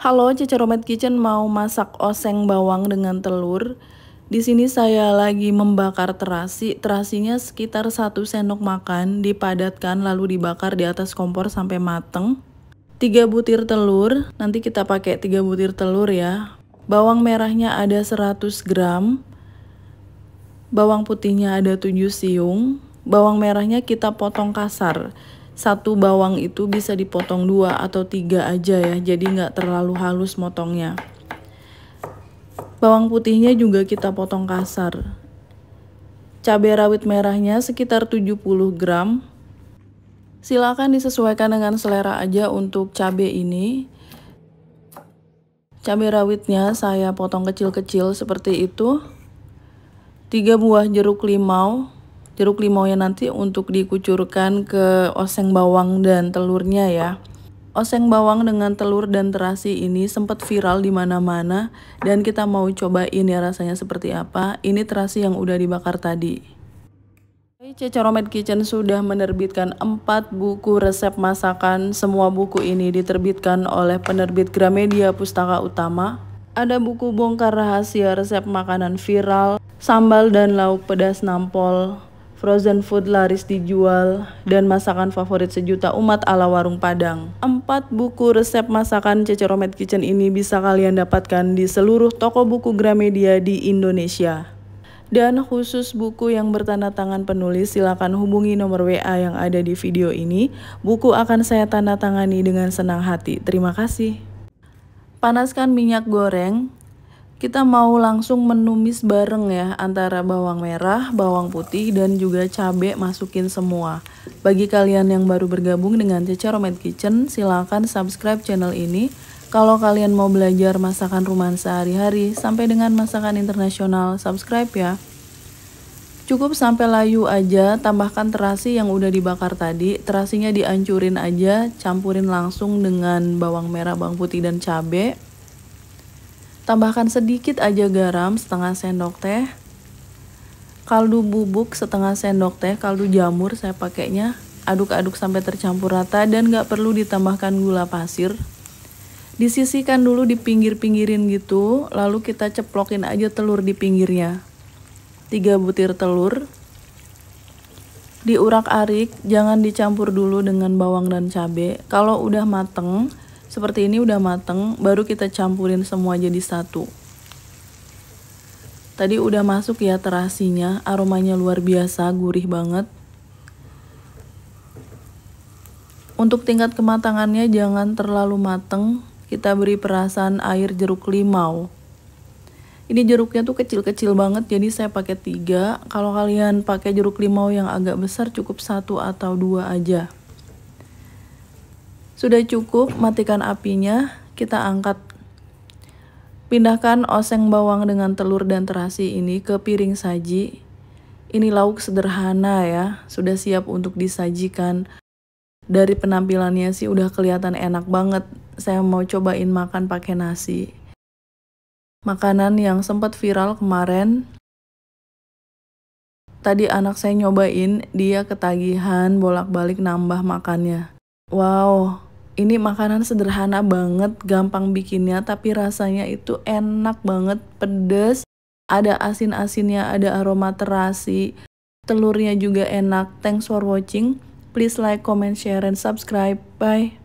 Halo, Romet Kitchen mau masak oseng bawang dengan telur. Di sini saya lagi membakar terasi. Terasinya sekitar satu sendok makan, dipadatkan lalu dibakar di atas kompor sampai mateng. Tiga butir telur, nanti kita pakai tiga butir telur ya. Bawang merahnya ada 100 gram. Bawang putihnya ada 7 siung. Bawang merahnya kita potong kasar satu bawang itu bisa dipotong dua atau tiga aja ya jadi nggak terlalu halus motongnya bawang putihnya juga kita potong kasar cabai rawit merahnya sekitar 70 gram silakan disesuaikan dengan selera aja untuk cabai ini cabai rawitnya saya potong kecil-kecil seperti itu 3 buah jeruk limau jeruk limaunya nanti untuk dikucurkan ke oseng bawang dan telurnya ya. Oseng bawang dengan telur dan terasi ini sempat viral di mana-mana dan kita mau cobain ya rasanya seperti apa. Ini terasi yang udah dibakar tadi. Cecoromed Kitchen sudah menerbitkan 4 buku resep masakan. Semua buku ini diterbitkan oleh penerbit Gramedia Pustaka Utama. Ada buku bongkar rahasia resep makanan viral, sambal dan lauk pedas nampol, frozen food laris dijual, dan masakan favorit sejuta umat ala warung Padang. Empat buku resep masakan Ceceromet Kitchen ini bisa kalian dapatkan di seluruh toko buku Gramedia di Indonesia. Dan khusus buku yang bertanda tangan penulis silakan hubungi nomor WA yang ada di video ini. Buku akan saya tanda tangani dengan senang hati. Terima kasih. Panaskan minyak goreng, kita mau langsung menumis bareng ya antara bawang merah, bawang putih, dan juga cabai masukin semua. Bagi kalian yang baru bergabung dengan Cece Romet Kitchen, silahkan subscribe channel ini. Kalau kalian mau belajar masakan rumahan sehari-hari sampai dengan masakan internasional, subscribe ya. Cukup sampai layu aja, tambahkan terasi yang udah dibakar tadi. Terasinya diancurin aja, campurin langsung dengan bawang merah, bawang putih, dan cabai. Tambahkan sedikit aja garam setengah sendok teh. Kaldu bubuk setengah sendok teh, kaldu jamur saya pakainya. Aduk-aduk sampai tercampur rata dan nggak perlu ditambahkan gula pasir. Disisihkan dulu di pinggir-pinggirin gitu, lalu kita ceplokin aja telur di pinggirnya. 3 butir telur. Diurak-arik, jangan dicampur dulu dengan bawang dan cabai. Kalau udah mateng, seperti ini udah mateng, baru kita campurin semua jadi satu. Tadi udah masuk ya terasinya, aromanya luar biasa, gurih banget. Untuk tingkat kematangannya jangan terlalu mateng, kita beri perasan air jeruk limau. Ini jeruknya tuh kecil-kecil banget, jadi saya pakai tiga. Kalau kalian pakai jeruk limau yang agak besar, cukup satu atau dua aja. Sudah cukup, matikan apinya, kita angkat. Pindahkan oseng bawang dengan telur dan terasi ini ke piring saji. Ini lauk sederhana ya, sudah siap untuk disajikan. Dari penampilannya sih udah kelihatan enak banget. Saya mau cobain makan pakai nasi. Makanan yang sempat viral kemarin. Tadi anak saya nyobain, dia ketagihan bolak-balik nambah makannya. Wow, ini makanan sederhana banget, gampang bikinnya, tapi rasanya itu enak banget, pedes, ada asin-asinnya, ada aroma terasi, telurnya juga enak. Thanks for watching. Please like, comment, share, and subscribe. Bye.